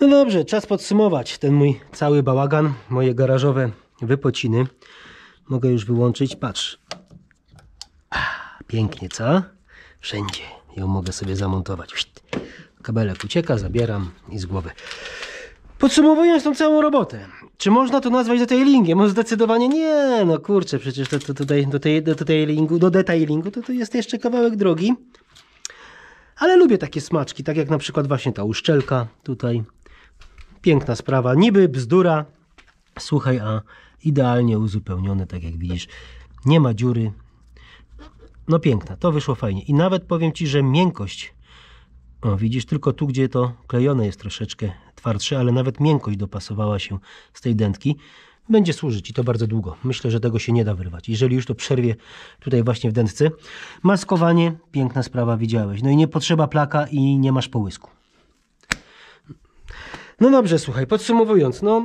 No dobrze, czas podsumować ten mój cały bałagan, moje garażowe wypociny. Mogę już wyłączyć, patrz. Pięknie, co? Wszędzie ją mogę sobie zamontować. Kabelek ucieka, zabieram i z głowy. Podsumowując tą całą robotę, czy można to nazwać detailingiem? No zdecydowanie nie, no kurczę, przecież to, to tutaj, do, tej, do detailingu, do detailingu to, to jest jeszcze kawałek drogi. Ale lubię takie smaczki, tak jak na przykład właśnie ta uszczelka tutaj, Piękna sprawa, niby bzdura, słuchaj, a idealnie uzupełnione, tak jak widzisz. Nie ma dziury. No piękna, to wyszło fajnie. I nawet powiem Ci, że miękkość, o, widzisz, tylko tu, gdzie to klejone jest troszeczkę twardsze, ale nawet miękkość dopasowała się z tej dętki. Będzie służyć i to bardzo długo. Myślę, że tego się nie da wyrwać. Jeżeli już to przerwie tutaj właśnie w dętce. Maskowanie, piękna sprawa, widziałeś. No i nie potrzeba plaka i nie masz połysku. No dobrze, słuchaj, podsumowując, no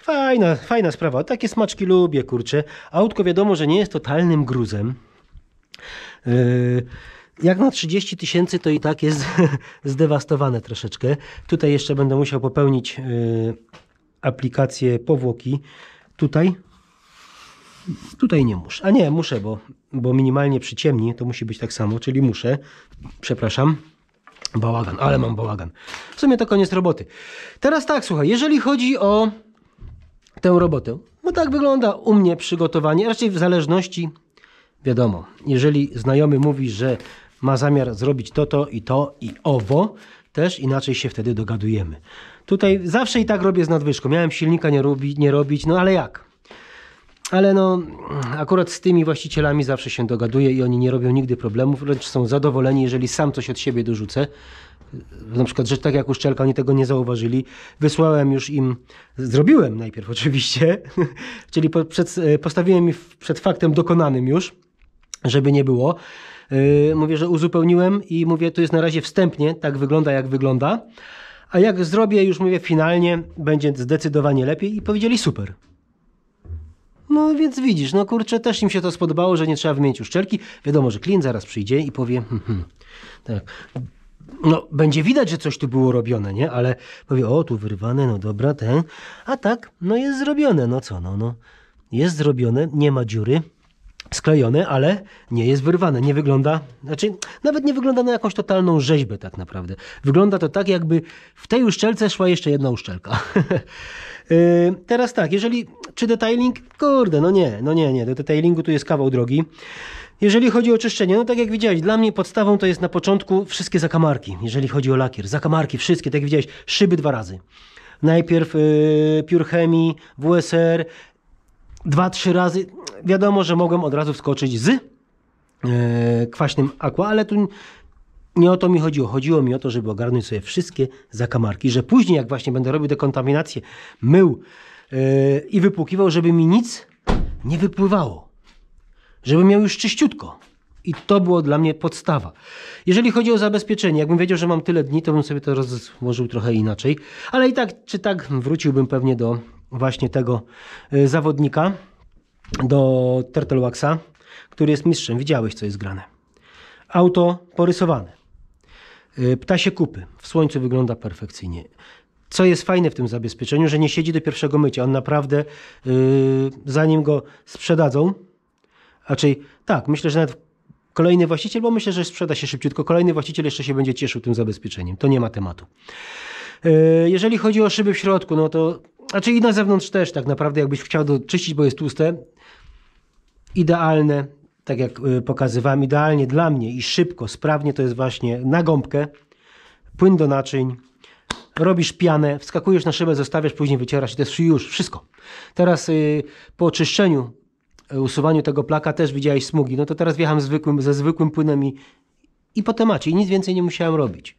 fajna, fajna sprawa. Takie smaczki lubię, kurczę. Autko wiadomo, że nie jest totalnym gruzem. Yy, jak na 30 tysięcy to i tak jest zdewastowane troszeczkę. Tutaj jeszcze będę musiał popełnić yy, aplikację powłoki. Tutaj Tutaj nie muszę. A nie, muszę, bo, bo minimalnie przyciemni to musi być tak samo, czyli muszę. Przepraszam. Bałagan, ale mam bałagan. W sumie to koniec roboty. Teraz tak, słuchaj, jeżeli chodzi o tę robotę, no tak wygląda u mnie przygotowanie, raczej w zależności, wiadomo, jeżeli znajomy mówi, że ma zamiar zrobić to, to i to i owo, też inaczej się wtedy dogadujemy. Tutaj zawsze i tak robię z nadwyżką. Miałem silnika nie, robi, nie robić, no ale jak? Ale no, akurat z tymi właścicielami zawsze się dogaduję i oni nie robią nigdy problemów, lecz są zadowoleni, jeżeli sam coś od siebie dorzucę. Na przykład, że tak jak uszczelka, oni tego nie zauważyli. Wysłałem już im, zrobiłem najpierw oczywiście, czyli po, przed, postawiłem ich przed faktem dokonanym już, żeby nie było. Yy, mówię, że uzupełniłem i mówię, to jest na razie wstępnie, tak wygląda jak wygląda. A jak zrobię, już mówię, finalnie będzie zdecydowanie lepiej i powiedzieli super. No więc widzisz, no kurczę, też im się to spodobało, że nie trzeba wymienić uszczelki. Wiadomo, że klient zaraz przyjdzie i powie, hm, hm, tak, no będzie widać, że coś tu było robione, nie? Ale powie, o tu wyrwane, no dobra, ten, a tak, no jest zrobione, no co, no, no, jest zrobione, nie ma dziury, sklejone, ale nie jest wyrwane. Nie wygląda, znaczy nawet nie wygląda na jakąś totalną rzeźbę tak naprawdę. Wygląda to tak, jakby w tej uszczelce szła jeszcze jedna uszczelka. Yy, teraz tak, jeżeli, czy detailing? Kurde, no nie, no nie, nie, do detailingu tu jest kawał drogi. Jeżeli chodzi o czyszczenie, no tak jak widziałeś, dla mnie podstawą to jest na początku wszystkie zakamarki, jeżeli chodzi o lakier. Zakamarki, wszystkie, tak jak widziałeś, szyby dwa razy. Najpierw yy, Pure Chemii, WSR, dwa, trzy razy. Wiadomo, że mogłem od razu wskoczyć z yy, kwaśnym aqua, ale tu nie o to mi chodziło. Chodziło mi o to, żeby ogarnąć sobie wszystkie zakamarki, że później, jak właśnie będę robił dekontaminację, mył yy, i wypłukiwał, żeby mi nic nie wypływało. Żeby miał już czyściutko. I to było dla mnie podstawa. Jeżeli chodzi o zabezpieczenie, jakbym wiedział, że mam tyle dni, to bym sobie to rozłożył trochę inaczej. Ale i tak czy tak wróciłbym pewnie do właśnie tego yy, zawodnika, do Turtle Waxa, który jest mistrzem. Widziałeś, co jest grane. Auto porysowane Y, ptasie kupy. W słońcu wygląda perfekcyjnie. Co jest fajne w tym zabezpieczeniu, że nie siedzi do pierwszego mycia. On naprawdę, yy, zanim go sprzedadzą, raczej tak, myślę, że nawet kolejny właściciel, bo myślę, że sprzeda się szybciutko, kolejny właściciel jeszcze się będzie cieszył tym zabezpieczeniem. To nie ma tematu. Yy, jeżeli chodzi o szyby w środku, no to, znaczy i na zewnątrz też tak naprawdę, jakbyś chciał doczyścić, bo jest tłuste, idealne, tak jak y, pokazywałem, idealnie dla mnie i szybko, sprawnie to jest właśnie na gąbkę, płyn do naczyń, robisz pianę, wskakujesz na szybę, zostawiasz, później wycierasz i to jest już wszystko. Teraz y, po oczyszczeniu, y, usuwaniu tego plaka też widziałeś smugi, no to teraz wjecham zwykłym, ze zwykłym płynem i, i po temacie i nic więcej nie musiałem robić.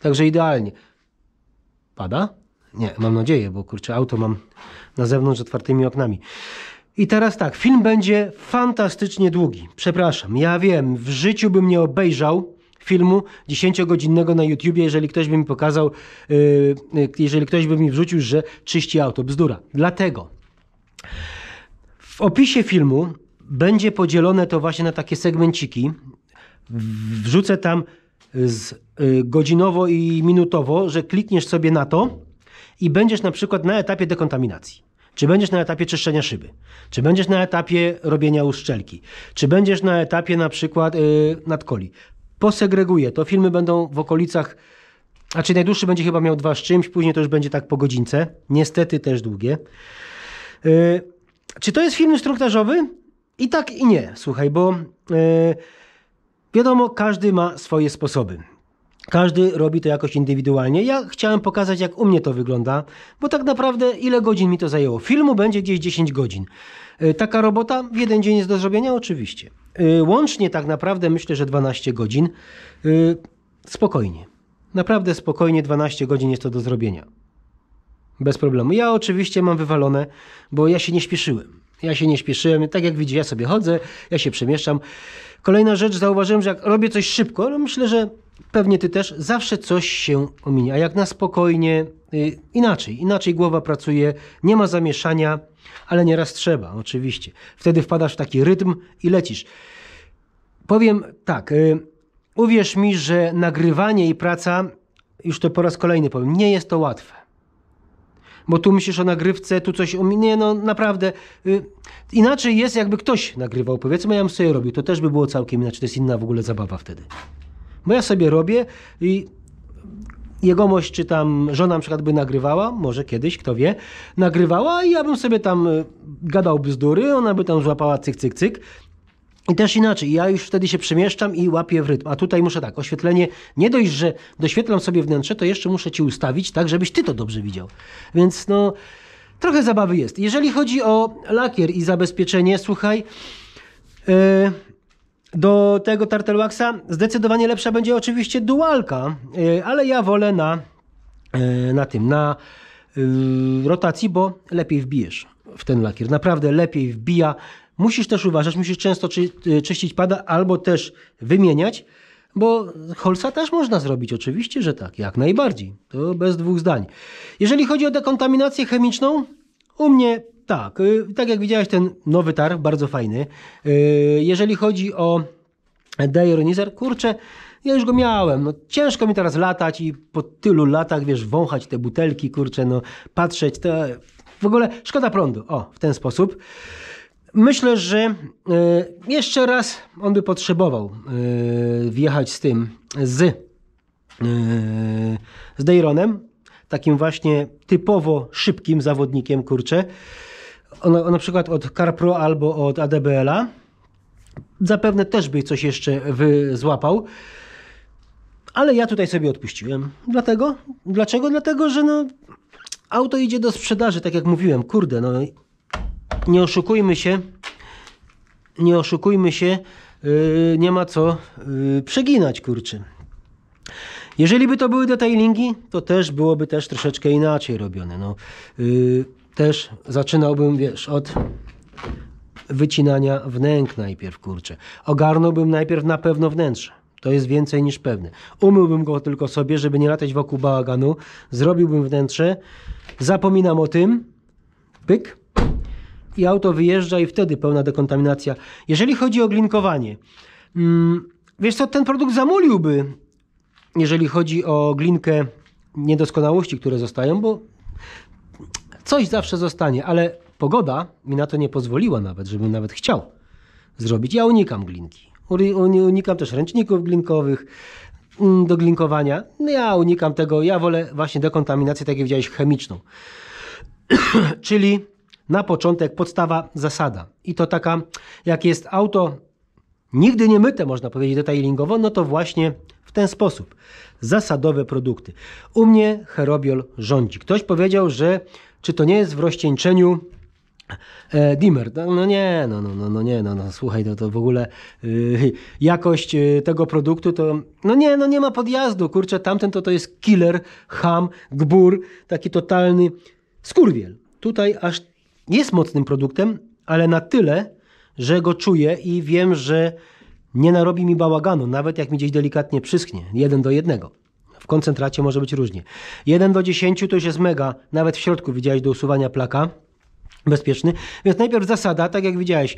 Także idealnie. Pada? Nie, mam nadzieję, bo kurczę, auto mam na zewnątrz otwartymi oknami. I teraz tak, film będzie fantastycznie długi. Przepraszam, ja wiem, w życiu bym nie obejrzał filmu 10-godzinnego na YouTubie, jeżeli ktoś by mi pokazał, yy, yy, jeżeli ktoś by mi wrzucił, że czyści auto. Bzdura. Dlatego w opisie filmu będzie podzielone to właśnie na takie segmenciki. Wrzucę tam z, yy, godzinowo i minutowo, że klikniesz sobie na to i będziesz na przykład na etapie dekontaminacji. Czy będziesz na etapie czyszczenia szyby? Czy będziesz na etapie robienia uszczelki? Czy będziesz na etapie na przykład yy, nadkoli? Posegreguję to. Filmy będą w okolicach, a czy najdłuższy będzie chyba miał dwa z czymś, później to już będzie tak po godzince. Niestety też długie. Yy, czy to jest film instruktażowy? I tak i nie, słuchaj, bo yy, wiadomo, każdy ma swoje sposoby. Każdy robi to jakoś indywidualnie. Ja chciałem pokazać, jak u mnie to wygląda, bo tak naprawdę ile godzin mi to zajęło. Filmu będzie gdzieś 10 godzin. Y, taka robota w jeden dzień jest do zrobienia, oczywiście. Y, łącznie tak naprawdę myślę, że 12 godzin. Y, spokojnie. Naprawdę spokojnie 12 godzin jest to do zrobienia. Bez problemu. Ja oczywiście mam wywalone, bo ja się nie śpieszyłem. Ja się nie śpieszyłem, tak jak widzicie, ja sobie chodzę, ja się przemieszczam. Kolejna rzecz, zauważyłem, że jak robię coś szybko, no myślę, że pewnie ty też, zawsze coś się ominie. A jak na spokojnie, y, inaczej, inaczej głowa pracuje, nie ma zamieszania, ale nieraz trzeba, oczywiście. Wtedy wpadasz w taki rytm i lecisz. Powiem tak, y, uwierz mi, że nagrywanie i praca, już to po raz kolejny powiem, nie jest to łatwe. Bo tu myślisz o nagrywce, tu coś ominie, no naprawdę. Y, inaczej jest, jakby ktoś nagrywał, powiedzmy, ja bym sobie robił, to też by było całkiem inaczej, to jest inna w ogóle zabawa wtedy. Bo ja sobie robię i jegomość czy tam żona na przykład by nagrywała, może kiedyś, kto wie, nagrywała i ja bym sobie tam y, gadał bzdury, ona by tam złapała cyk, cyk, cyk. I też inaczej, ja już wtedy się przemieszczam i łapię w rytm. A tutaj muszę tak, oświetlenie, nie dość, że doświetlam sobie wnętrze, to jeszcze muszę ci ustawić tak, żebyś ty to dobrze widział. Więc no, trochę zabawy jest. Jeżeli chodzi o lakier i zabezpieczenie, słuchaj, yy, do tego Tartelwaxa zdecydowanie lepsza będzie oczywiście dualka, y, ale ja wolę na, y, na tym, na y, rotacji, bo lepiej wbijesz w ten lakier. Naprawdę lepiej wbija. Musisz też uważać, musisz często czy, czyścić pada albo też wymieniać, bo holsa też można zrobić, oczywiście, że tak, jak najbardziej. To bez dwóch zdań. Jeżeli chodzi o dekontaminację chemiczną, u mnie tak, y, tak jak widziałeś ten nowy tar, bardzo fajny. Y, jeżeli chodzi o deironizer, kurczę, ja już go miałem. No, ciężko mi teraz latać i po tylu latach, wiesz, wąchać te butelki, kurczę, no, patrzeć, to w ogóle szkoda prądu. O, w ten sposób. Myślę, że y, jeszcze raz on by potrzebował wjechać z tym, z, z Deironem, takim właśnie typowo szybkim zawodnikiem, kurczę o, na przykład od CarPro albo od ADBL-a, zapewne też by coś jeszcze złapał. Ale ja tutaj sobie odpuściłem. Dlatego? Dlaczego? Dlatego, że no, auto idzie do sprzedaży, tak jak mówiłem. Kurde, no nie oszukujmy się, nie oszukujmy się, yy, nie ma co yy, przeginać, kurczy. Jeżeli by to były detailingi, to też byłoby też troszeczkę inaczej robione. No, yy, też zaczynałbym, wiesz, od wycinania wnęk najpierw, kurczę. Ogarnąłbym najpierw na pewno wnętrze. To jest więcej niż pewne. Umyłbym go tylko sobie, żeby nie latać wokół bałaganu. Zrobiłbym wnętrze. Zapominam o tym. Pyk. I auto wyjeżdża i wtedy pełna dekontaminacja. Jeżeli chodzi o glinkowanie. Mm, wiesz co, ten produkt zamuliłby, jeżeli chodzi o glinkę niedoskonałości, które zostają, bo Coś zawsze zostanie, ale pogoda mi na to nie pozwoliła nawet, żebym nawet chciał zrobić. Ja unikam glinki. Unikam też ręczników glinkowych mm, do glinkowania. No ja unikam tego, ja wolę właśnie dekontaminację, tak jak widziałeś, chemiczną. Czyli na początek podstawa, zasada. I to taka, jak jest auto nigdy nie myte, można powiedzieć detailingowo, no to właśnie w ten sposób. Zasadowe produkty. U mnie Herobiol rządzi. Ktoś powiedział, że czy to nie jest w rozcieńczeniu E, Dimmer, no, no nie, no, no, no, no nie, no, no słuchaj, to, to w ogóle y, jakość y, tego produktu to, no nie, no nie ma podjazdu, kurczę, tamten to to jest killer, ham, gbur, taki totalny skurwiel. Tutaj aż jest mocnym produktem, ale na tyle, że go czuję i wiem, że nie narobi mi bałaganu, nawet jak mi gdzieś delikatnie przyschnie, jeden do jednego. W koncentracie może być różnie. 1 do 10 to już jest mega, nawet w środku widziałeś do usuwania plaka. Bezpieczny. Więc najpierw zasada, tak jak widziałeś.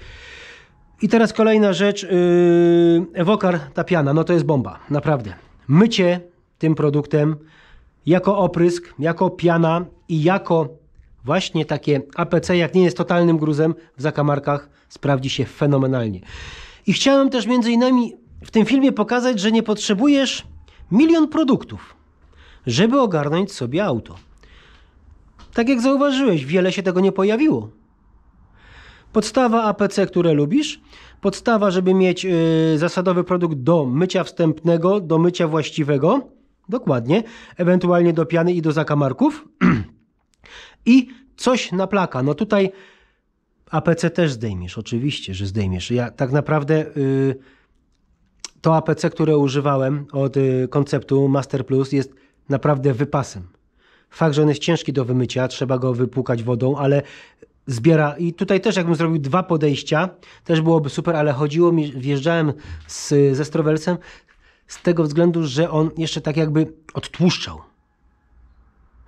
I teraz kolejna rzecz, yy, Ewokar, ta piana. no to jest bomba, naprawdę. Mycie tym produktem jako oprysk, jako piana i jako właśnie takie APC, jak nie jest totalnym gruzem w zakamarkach, sprawdzi się fenomenalnie. I chciałem też między innymi w tym filmie pokazać, że nie potrzebujesz milion produktów, żeby ogarnąć sobie auto. Tak jak zauważyłeś, wiele się tego nie pojawiło. Podstawa APC, które lubisz, podstawa, żeby mieć yy, zasadowy produkt do mycia wstępnego, do mycia właściwego, dokładnie, ewentualnie do piany i do zakamarków. I coś na plaka. No tutaj APC też zdejmiesz, oczywiście, że zdejmiesz. Ja tak naprawdę. Yy, to APC, które używałem od y, konceptu Master Plus jest naprawdę wypasem. Fakt, że on jest ciężki do wymycia, trzeba go wypłukać wodą, ale zbiera. I tutaj też jakbym zrobił dwa podejścia, też byłoby super, ale chodziło mi, wjeżdżałem z, ze Strowelsem z tego względu, że on jeszcze tak jakby odtłuszczał.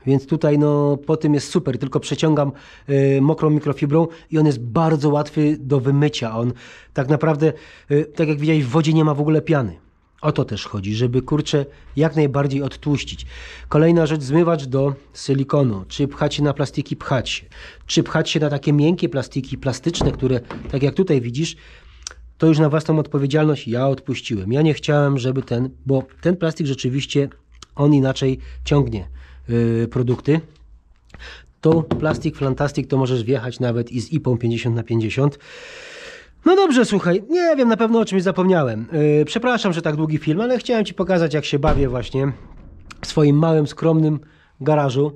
Więc tutaj no, po tym jest super, tylko przeciągam y, mokrą mikrofibrą i on jest bardzo łatwy do wymycia. On tak naprawdę, y, tak jak widziałeś, w wodzie nie ma w ogóle piany. O to też chodzi, żeby kurcze jak najbardziej odtłuścić. Kolejna rzecz, zmywacz do silikonu. Czy pchać się na plastiki? Pchać się. Czy pchać się na takie miękkie plastiki, plastyczne, które, tak jak tutaj widzisz, to już na własną odpowiedzialność ja odpuściłem. Ja nie chciałem, żeby ten, bo ten plastik rzeczywiście on inaczej ciągnie. Y, produkty To plastik fantastik to możesz wjechać nawet i z IPą 50 na 50 no dobrze, słuchaj, nie wiem, na pewno o czymś zapomniałem. Yy, przepraszam, że tak długi film, ale chciałem Ci pokazać, jak się bawię właśnie w swoim małym, skromnym garażu,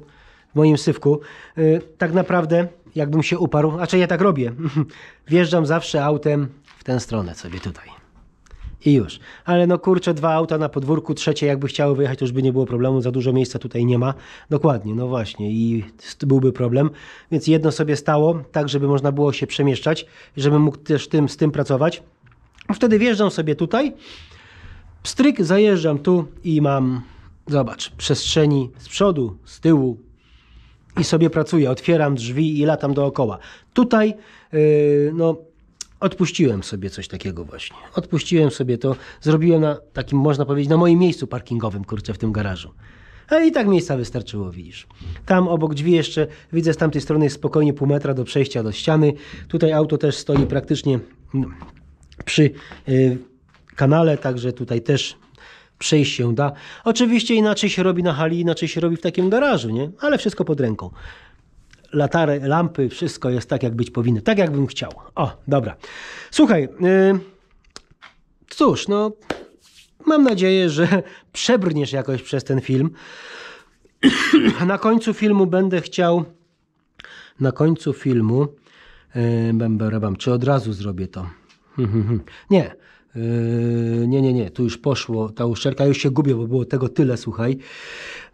w moim syfku. Yy, tak naprawdę, jakbym się uparł, a czy ja tak robię, wjeżdżam zawsze autem w tę stronę sobie tutaj i już. Ale no kurczę, dwa auta na podwórku, trzecie jakby chciały wyjechać, to już by nie było problemu, za dużo miejsca tutaj nie ma. Dokładnie, no właśnie i byłby problem. Więc jedno sobie stało, tak żeby można było się przemieszczać, żebym mógł też tym, z tym pracować. Wtedy wjeżdżam sobie tutaj, pstryk, zajeżdżam tu i mam, zobacz, przestrzeni z przodu, z tyłu, i sobie pracuję. Otwieram drzwi i latam dookoła. Tutaj, yy, no, odpuściłem sobie coś takiego właśnie. Odpuściłem sobie to, zrobiłem na takim, można powiedzieć, na moim miejscu parkingowym, kurczę, w tym garażu. A i tak miejsca wystarczyło, widzisz. Tam obok drzwi jeszcze, widzę z tamtej strony jest spokojnie pół metra do przejścia do ściany. Tutaj auto też stoi praktycznie mm, przy y, kanale, także tutaj też przejść się da. Oczywiście inaczej się robi na hali, inaczej się robi w takim garażu, nie? Ale wszystko pod ręką latary, lampy, wszystko jest tak, jak być powinno. Tak, jakbym chciał. O, dobra. Słuchaj, yy, cóż, no mam nadzieję, że przebrniesz jakoś przez ten film. na końcu filmu będę chciał na końcu filmu yy, czy od razu zrobię to? nie. Yy, nie, nie, nie, tu już poszło ta uszczerka już się gubię, bo było tego tyle, słuchaj.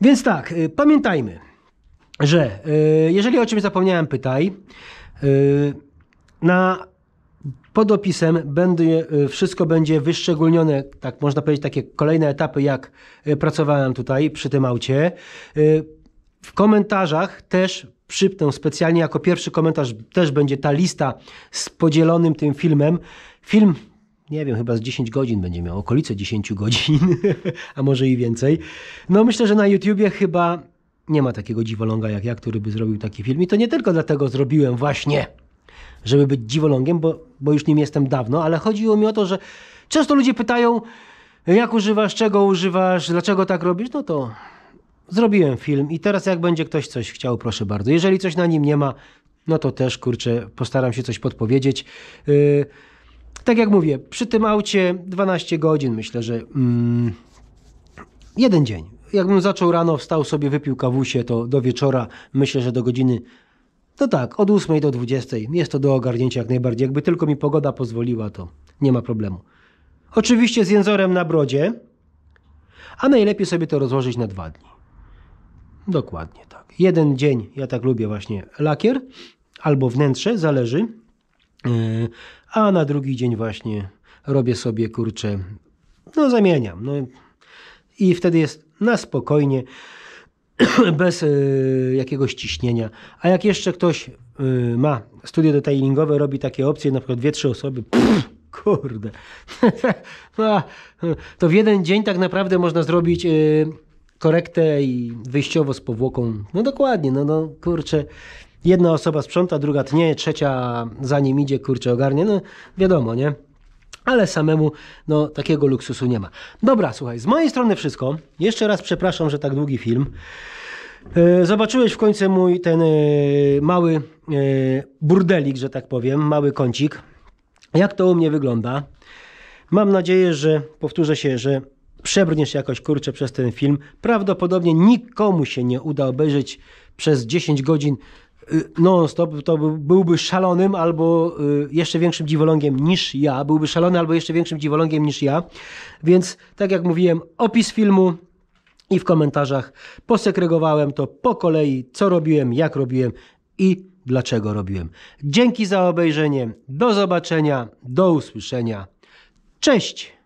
Więc tak, yy, pamiętajmy, że e, jeżeli o czymś zapomniałem, pytaj. E, na pod opisem będzie, e, wszystko będzie wyszczególnione, tak można powiedzieć, takie kolejne etapy, jak pracowałem tutaj przy tym aucie. W komentarzach też przypnę specjalnie jako pierwszy komentarz, też będzie ta lista z podzielonym tym filmem. Film, nie wiem, chyba z 10 godzin będzie miał, okolice 10 godzin, a może i więcej. No myślę, że na YouTubie chyba nie ma takiego dziwoląga jak ja, który by zrobił taki film. I to nie tylko dlatego zrobiłem właśnie, żeby być dziwolągiem, bo, bo już nim jestem dawno, ale chodziło mi o to, że często ludzie pytają, jak używasz, czego używasz, dlaczego tak robisz. No to zrobiłem film i teraz jak będzie ktoś coś chciał, proszę bardzo. Jeżeli coś na nim nie ma, no to też, kurczę, postaram się coś podpowiedzieć. Yy, tak jak mówię, przy tym aucie 12 godzin, myślę, że mm, jeden dzień jakbym zaczął rano, wstał sobie, wypił kawusie, to do wieczora, myślę, że do godziny, to tak, od 8 do 20. Jest to do ogarnięcia jak najbardziej. Jakby tylko mi pogoda pozwoliła, to nie ma problemu. Oczywiście z jęzorem na brodzie, a najlepiej sobie to rozłożyć na dwa dni. Dokładnie tak. Jeden dzień, ja tak lubię właśnie lakier albo wnętrze, zależy. Yy, a na drugi dzień właśnie robię sobie kurczę, no zamieniam. No. I wtedy jest na spokojnie, bez e, jakiegoś ciśnienia. A jak jeszcze ktoś e, ma studio detailingowe, robi takie opcje, na przykład dwie, trzy osoby, pff, kurde, no, to w jeden dzień tak naprawdę można zrobić e, korektę i wyjściowo z powłoką. No dokładnie, no, no kurczę. Jedna osoba sprząta, druga tnie, trzecia za nim idzie, kurczę, ogarnie. No wiadomo, nie? ale samemu no, takiego luksusu nie ma. Dobra, słuchaj, z mojej strony wszystko. Jeszcze raz przepraszam, że tak długi film. E, zobaczyłeś w końcu mój ten e, mały e, burdelik, że tak powiem, mały kącik. Jak to u mnie wygląda? Mam nadzieję, że powtórzę się, że przebrniesz jakoś kurczę przez ten film. Prawdopodobnie nikomu się nie uda obejrzeć przez 10 godzin Y, non-stop, to byłby szalonym albo y, jeszcze większym dziwolągiem niż ja. Byłby szalony albo jeszcze większym dziwolągiem niż ja. Więc, tak jak mówiłem, opis filmu i w komentarzach posegregowałem to po kolei, co robiłem, jak robiłem i dlaczego robiłem. Dzięki za obejrzenie, do zobaczenia, do usłyszenia. Cześć!